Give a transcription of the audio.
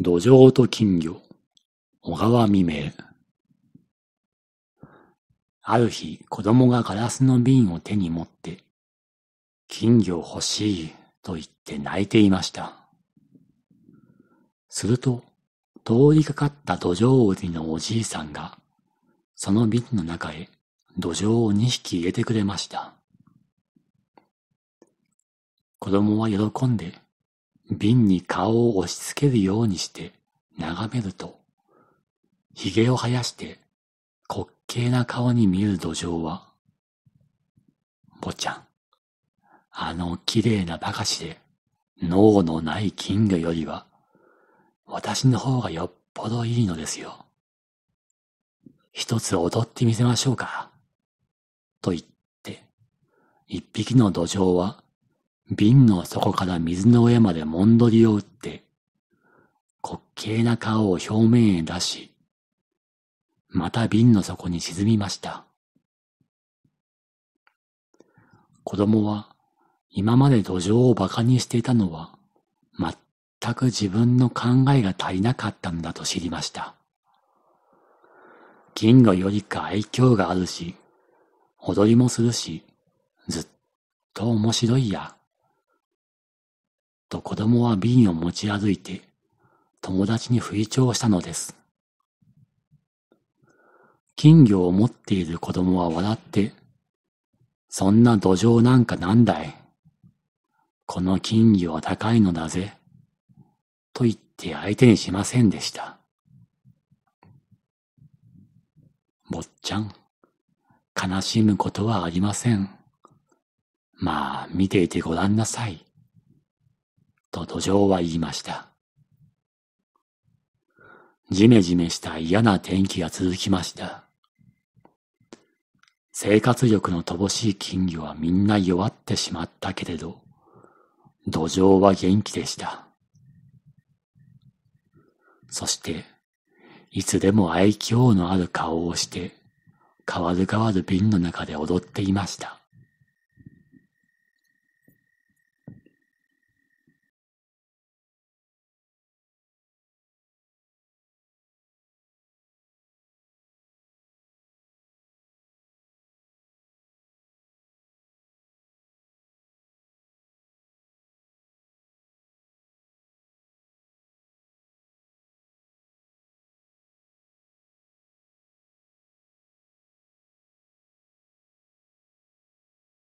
土壌と金魚。小川未明。ある日、子供がガラスの瓶を手に持って、金魚欲しいと言って泣いていました。すると、通りかかった土壌売りのおじいさんが、その瓶の中へ土壌を2匹入れてくれました。子供は喜んで瓶に顔を押し付けるようにして眺めると、髭を生やして滑稽な顔に見る土壌は、ぼちゃん、あの綺麗な馬鹿しで脳のない金魚よりは、私の方がよっぽどいいのですよ。一つ踊ってみせましょうか。と言って、一匹の土壌は瓶の底から水の上までもんどりを打って、滑稽な顔を表面へ出し、また瓶の底に沈みました。子供は今まで土壌を馬鹿にしていたのは全く自分の考えが足りなかったんだと知りました。銀河よりか愛嬌があるし、踊りもするし、ずっと面白いや。と子供は瓶を持ち歩いて、友達に吹聴したのです。金魚を持っている子供は笑って、そんな土壌なんかなんだい。この金魚は高いのだぜ。と言って相手にしませんでした。坊ちゃん、悲しむことはありません。まあ、見ていてごらんなさい。と土壌は言いました。じめじめした嫌な天気が続きました。生活力の乏しい金魚はみんな弱ってしまったけれど、土壌は元気でした。そして、いつでも愛嬌のある顔をして、変わる変わる瓶の中で踊っていました。